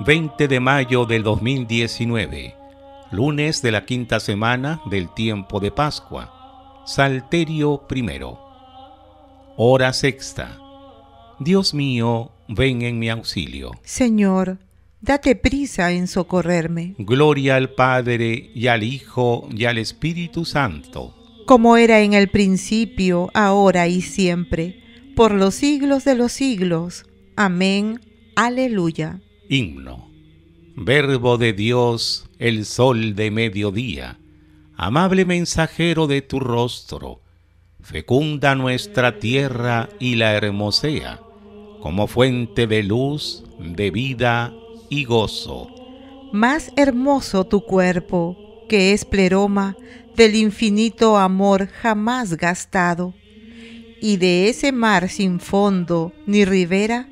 20 de mayo del 2019, lunes de la quinta semana del tiempo de Pascua, Salterio primero. Hora sexta. Dios mío, ven en mi auxilio. Señor, date prisa en socorrerme. Gloria al Padre y al Hijo y al Espíritu Santo. Como era en el principio, ahora y siempre, por los siglos de los siglos. Amén. Aleluya. Himno. Verbo de Dios, el sol de mediodía, amable mensajero de tu rostro, fecunda nuestra tierra y la hermosea, como fuente de luz, de vida y gozo. Más hermoso tu cuerpo, que es pleroma del infinito amor jamás gastado, y de ese mar sin fondo ni ribera,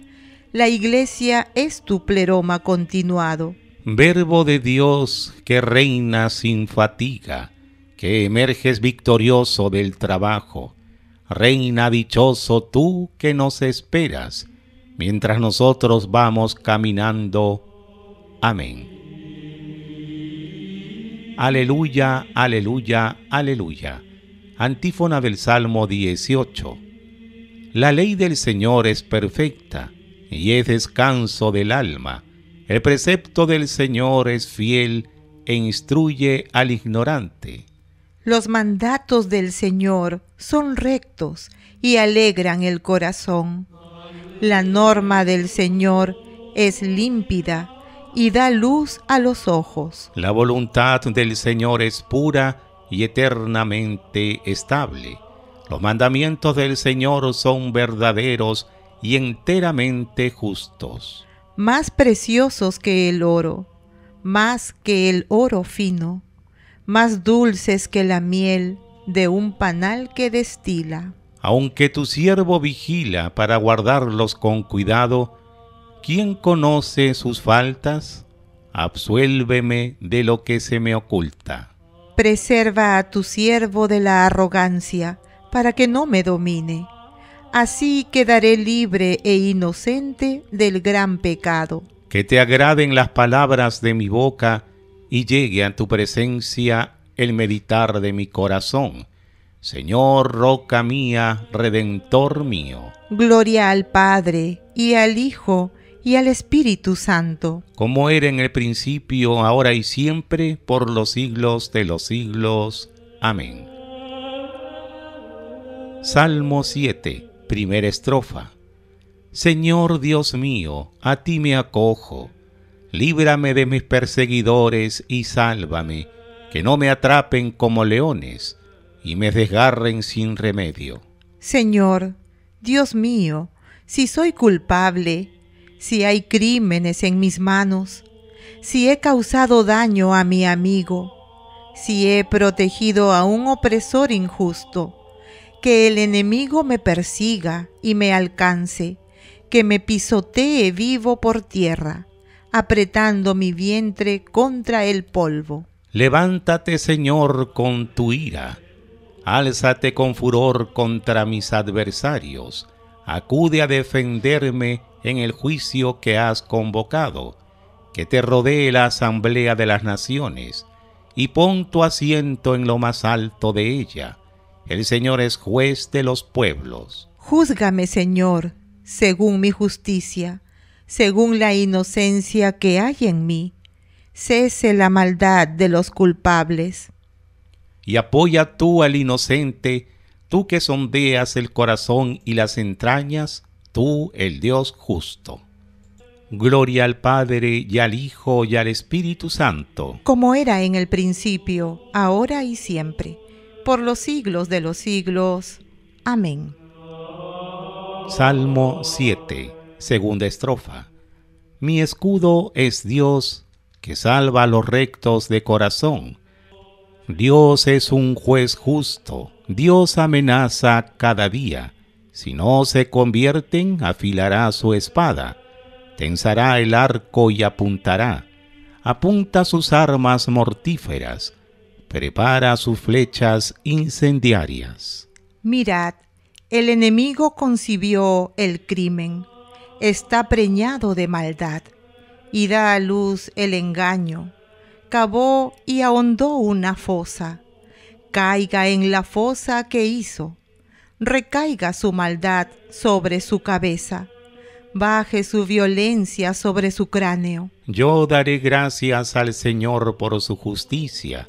la iglesia es tu pleroma continuado. Verbo de Dios que reina sin fatiga, que emerges victorioso del trabajo. Reina dichoso tú que nos esperas, mientras nosotros vamos caminando. Amén. Aleluya, aleluya, aleluya. Antífona del Salmo 18. La ley del Señor es perfecta y es descanso del alma. El precepto del Señor es fiel e instruye al ignorante. Los mandatos del Señor son rectos y alegran el corazón. La norma del Señor es límpida y da luz a los ojos. La voluntad del Señor es pura y eternamente estable. Los mandamientos del Señor son verdaderos y enteramente justos. Más preciosos que el oro, más que el oro fino, más dulces que la miel de un panal que destila. Aunque tu siervo vigila para guardarlos con cuidado, ¿quién conoce sus faltas? Absuélveme de lo que se me oculta. Preserva a tu siervo de la arrogancia, para que no me domine así quedaré libre e inocente del gran pecado. Que te agraden las palabras de mi boca y llegue a tu presencia el meditar de mi corazón. Señor, roca mía, redentor mío. Gloria al Padre, y al Hijo, y al Espíritu Santo. Como era en el principio, ahora y siempre, por los siglos de los siglos. Amén. Salmo 7 Primera estrofa. Señor Dios mío, a ti me acojo, líbrame de mis perseguidores y sálvame, que no me atrapen como leones y me desgarren sin remedio. Señor, Dios mío, si soy culpable, si hay crímenes en mis manos, si he causado daño a mi amigo, si he protegido a un opresor injusto, que el enemigo me persiga y me alcance, que me pisotee vivo por tierra, apretando mi vientre contra el polvo. Levántate, Señor, con tu ira, álzate con furor contra mis adversarios, acude a defenderme en el juicio que has convocado, que te rodee la asamblea de las naciones, y pon tu asiento en lo más alto de ella el Señor es juez de los pueblos. Júzgame, Señor, según mi justicia, según la inocencia que hay en mí. Cese la maldad de los culpables. Y apoya tú al inocente, tú que sondeas el corazón y las entrañas, tú el Dios justo. Gloria al Padre y al Hijo y al Espíritu Santo. Como era en el principio, ahora y siempre por los siglos de los siglos. Amén. Salmo 7, segunda estrofa. Mi escudo es Dios, que salva a los rectos de corazón. Dios es un juez justo, Dios amenaza cada día. Si no se convierten, afilará su espada, tensará el arco y apuntará. Apunta sus armas mortíferas prepara sus flechas incendiarias. Mirad, el enemigo concibió el crimen, está preñado de maldad y da a luz el engaño. Cavó y ahondó una fosa. Caiga en la fosa que hizo. Recaiga su maldad sobre su cabeza. Baje su violencia sobre su cráneo. Yo daré gracias al Señor por su justicia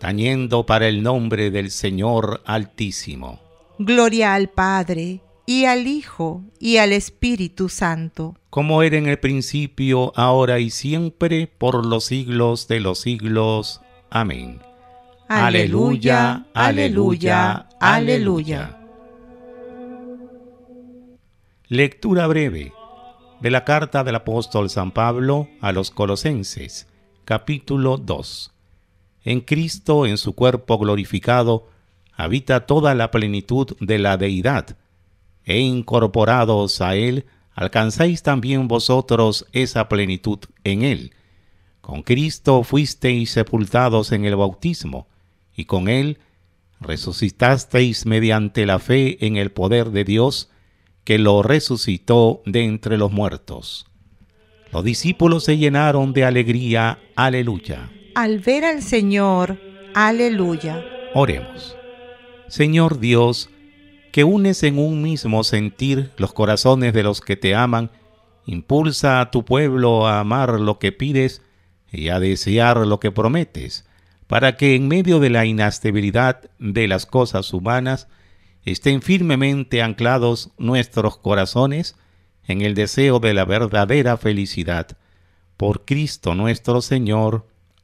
tañendo para el nombre del Señor Altísimo. Gloria al Padre, y al Hijo, y al Espíritu Santo. Como era en el principio, ahora y siempre, por los siglos de los siglos. Amén. Aleluya, aleluya, aleluya. Lectura breve de la carta del apóstol San Pablo a los Colosenses, capítulo 2 en Cristo, en su cuerpo glorificado, habita toda la plenitud de la deidad. E incorporados a Él, alcanzáis también vosotros esa plenitud en Él. Con Cristo fuisteis sepultados en el bautismo, y con Él resucitasteis mediante la fe en el poder de Dios, que lo resucitó de entre los muertos. Los discípulos se llenaron de alegría. Aleluya al ver al Señor. Aleluya. Oremos. Señor Dios, que unes en un mismo sentir los corazones de los que te aman, impulsa a tu pueblo a amar lo que pides y a desear lo que prometes, para que en medio de la inestabilidad de las cosas humanas estén firmemente anclados nuestros corazones en el deseo de la verdadera felicidad. Por Cristo nuestro Señor.